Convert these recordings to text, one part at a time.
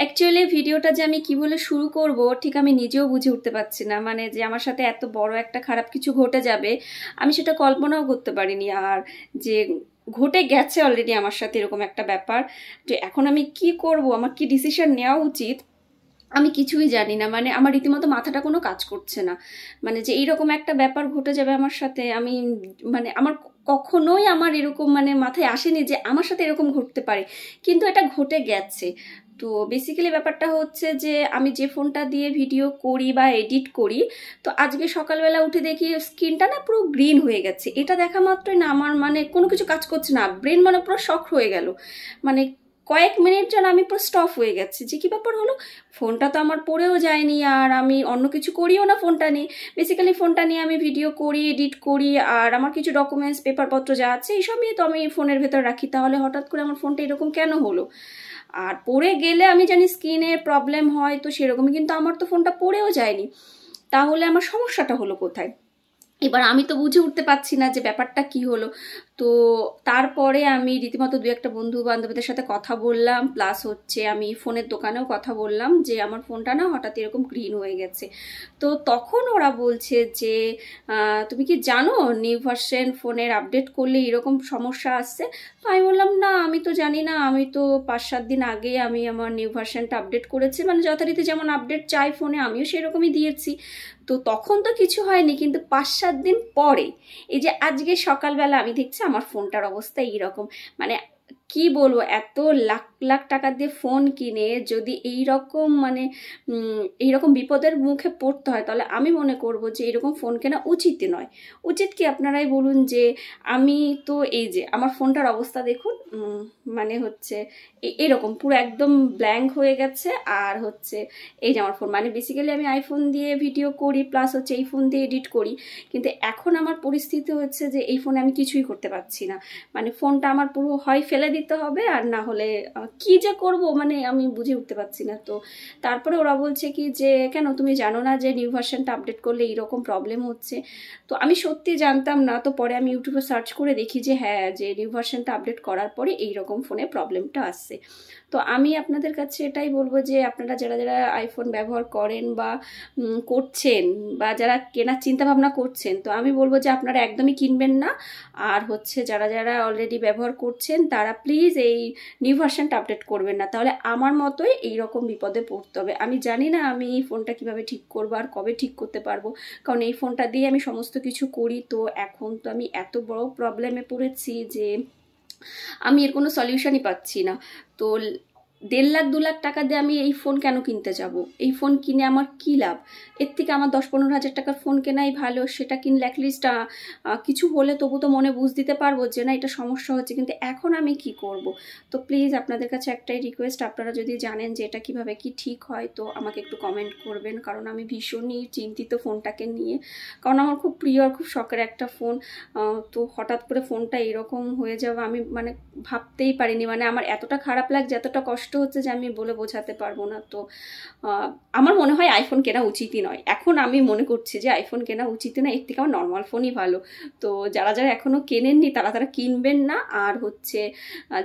actually ভিডিওটা যে আমি কি বলে শুরু করব ঠিক আমি নিজেও বুঝে উঠতে পারছি না মানে যে আমার সাথে এত বড় একটা খারাপ কিছু ঘটে যাবে আমি সেটা কল্পনাও করতে পারিনি আর যে ঘটে গেছে অলরেডি আমার সাথে এরকম একটা ব্যাপার যে এখন আমি কি করব আমার কি ডিসিশন নেওয়া উচিত আমি কিছুই জানি না মানে আমার রীতিমতো মাথাটা কোনো কাজ করছে না মানে যে এইরকম একটা ব্যাপার ঘটে যাবে আমার সাথে আমি মানে আমার কখনোই আমার এরকম মানে মাথায় আসেনি যে আমার সাথে এরকম ঘটতে পারে কিন্তু এটা ঘটে গেছে তো বেসিক্যালি ব্যাপারটা হচ্ছে যে আমি যে ফোনটা দিয়ে ভিডিও করি বা এডিট করি তো আজকে সকালবেলা উঠে দেখি স্কিনটা না পুরো গ্রিন হয়ে গেছে এটা দেখা মাত্রই না আমার মানে কোনো কিছু কাজ করছে না ব্রেন মানে পুরো শখ হয়ে গেল মানে কয়েক মিনিট যেন আমি পুরো স্টপ হয়ে গেছি যে কী ব্যাপার হলো ফোনটা তো আমার পড়েও যায়নি আর আমি অন্য কিছু করিও না ফোনটা নিয়ে বেসিক্যালি ফোনটা নিয়ে আমি ভিডিও করি এডিট করি আর আমার কিছু ডকুমেন্টস পেপারপত্র যা আছে এইসব নিয়ে তো আমি ফোনের ভেতর রাখি তাহলে হঠাৎ করে আমার ফোনটা এরকম কেন হলো আর পড়ে গেলে আমি জানি স্কিনের প্রবলেম হয় তো সেরকমই কিন্তু আমার তো ফোনটা পড়েও যায়নি তাহলে আমার সমস্যাটা হলো কোথায় এবার আমি তো বুঝে উঠতে পারছি না যে ব্যাপারটা কি হলো তো তারপরে আমি রীতিমতো দু একটা বন্ধু বান্ধবীদের সাথে কথা বললাম প্লাস হচ্ছে আমি ফোনের দোকানেও কথা বললাম যে আমার ফোনটা না হঠাৎ এরকম গ্রিন হয়ে গেছে তো তখন ওরা বলছে যে তুমি কি জানো নিউ ভার্সেন ফোনের আপডেট করলে এরকম সমস্যা আসছে তো আমি বললাম না আমি তো জানি না আমি তো পাঁচ সাত দিন আগে আমি আমার নিউ ভার্সেনটা আপডেট করেছি মানে যথারীতি যেমন আপডেট চাই ফোনে আমিও সেরকমই দিয়েছি তো তখন তো কিছু হয়নি কিন্তু পাঁচ সাত দিন পরে এই যে আজকে সকালবেলা আমি দেখছি আমার ফোনটার অবস্থা এইরকম মানে কি বলবো এত লাখ লাখ টাকা দিয়ে ফোন কিনে যদি এই রকম মানে এই রকম বিপদের মুখে পড়তে হয় তাহলে আমি মনে করব যে এরকম ফোন কেনা উচিত নয় উচিত কি আপনারাই বলুন যে আমি তো এই যে আমার ফোনটার অবস্থা দেখুন মানে হচ্ছে এরকম পুরো একদম ব্ল্যাঙ্ক হয়ে গেছে আর হচ্ছে এই যে আমার ফোন মানে বেসিক্যালি আমি আইফোন দিয়ে ভিডিও করি প্লাস হচ্ছে এই ফোন দিয়ে এডিট করি কিন্তু এখন আমার পরিস্থিতি হচ্ছে যে এই ফোনে আমি কিছুই করতে পারছি না মানে ফোনটা আমার পুরো হয় ফেলে দিতে হবে আর না হলে কি যে করব মানে আমি বুঝে উঠতে পারছি না তো তারপরে ওরা বলছে কি যে কেন তুমি জানো না যে নিউ ভার্সানটা আপডেট করলে এইরকম প্রবলেম হচ্ছে তো আমি সত্যি জানতাম না তো পরে আমি ইউটিউবে সার্চ করে দেখি যে হ্যাঁ যে নিউ ভার্সানটা আপডেট করার পরে এইরকম ফোনে প্রবলেমটা আসছে তো আমি আপনাদের কাছে এটাই বলবো যে আপনারা যারা যারা আইফোন ব্যবহার করেন বা করছেন বা যারা কেনার চিন্তাভাবনা করছেন তো আমি বলবো যে আপনারা একদমই কিনবেন না আর হচ্ছে যারা যারা অলরেডি ব্যবহার করছেন তারা প্লিজ এই নিউ ভার্সানটা আপডেট করবেন না তাহলে আমার মতোই এই রকম বিপদে পড়তে হবে আমি জানি না আমি এই ফোনটা কিভাবে ঠিক করবো আর কবে ঠিক করতে পারবো কারণ এই ফোনটা দিয়ে আমি সমস্ত কিছু করি তো এখন তো আমি এত বড় প্রবলেমে পড়েছি যে আমি এর কোনো সলিউশনই পাচ্ছি না তো দেড় লাখ দু লাখ টাকা দিয়ে আমি এই ফোন কেন কিনতে যাব এই ফোন কিনে আমার কি লাভ এর থেকে আমার দশ পনেরো হাজার টাকার ফোন কেনাই ভালো সেটা কিনলে অ্যাটলিস্ট কিছু হলে তবু তো মনে বুঝ দিতে পারবো যে না এটা সমস্যা হচ্ছে কিন্তু এখন আমি কি করব তো প্লিজ আপনাদের কাছে একটাই রিকোয়েস্ট আপনারা যদি জানেন যে এটা কিভাবে কি ঠিক হয় তো আমাকে একটু কমেন্ট করবেন কারণ আমি ভীষণই চিন্তিত ফোনটাকে নিয়ে কারণ আমার খুব প্রিয় আর খুব শখের একটা ফোন তো হঠাৎ করে ফোনটা এরকম হয়ে যাওয়া আমি মানে ভাবতেই পারিনি মানে আমার এতটা খারাপ লাগছে এতটা কষ্ট কষ্ট হচ্ছে যে আমি বলে বোঝাতে পারবো না তো আমার মনে হয় আইফোন কেনা উচিতই নয় এখন আমি মনে করছি যে আইফোন কেনা উচিতই না এর থেকে আমার নর্মাল ফোনই ভালো তো যারা যারা এখনও কেনেননি তারা তারা কিনবেন না আর হচ্ছে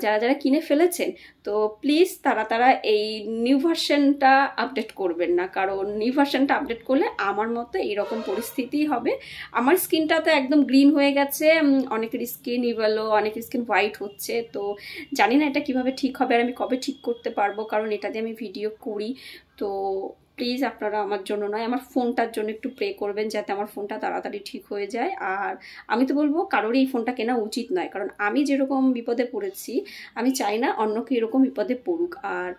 যারা যারা কিনে ফেলেছেন তো প্লিজ তারা তারা এই নিউ ভার্সনটা আপডেট করবেন না কারণ নিউ ভার্সনটা আপডেট করলে আমার মতো এইরকম পরিস্থিতি হবে আমার স্কিনটা তো একদম গ্রিন হয়ে গেছে অনেকের স্কিন ইভালো অনেকের স্কিন হোয়াইট হচ্ছে তো জানি না এটা কিভাবে ঠিক হবে আর আমি কবে ঠিক করতে পারবো কারণ এটা দিয়ে আমি ভিডিও করি তো প্লিজ আপনারা আমার জন্য নয় আমার ফোনটার জন্য একটু প্রে করবেন যাতে আমার ফোনটা তাড়াতাড়ি ঠিক হয়ে যায় আর আমি তো বলবো কারোর এই ফোনটা কেনা উচিত নয় কারণ আমি যেরকম বিপদে পড়েছি আমি চাই না অন্য কেউ এরকম বিপদে পড়ুক আর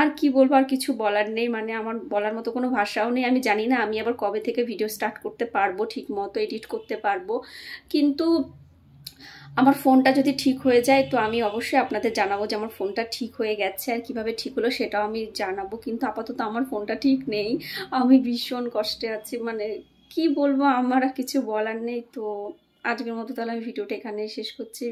আর কি বলবো আর কিছু বলার নেই মানে আমার বলার মতো কোনো ভাষাও নেই আমি জানি না আমি আবার কবে থেকে ভিডিও স্টার্ট করতে পারবো ঠিক মতো এডিট করতে পারবো কিন্তু আমার ফোনটা যদি ঠিক হয়ে যায় তো আমি অবশ্যই আপনাদের জানাবো যে আমার ফোনটা ঠিক হয়ে গেছে আর কিভাবে ঠিক হলো সেটাও আমি জানাবো কিন্তু আপাতত আমার ফোনটা ঠিক নেই আমি ভীষণ কষ্টে আছি মানে কি বলবো আমার আর কিছু বলার নেই তো আজকের মতো তাহলে আমি ভিডিওটা এখানে শেষ করছি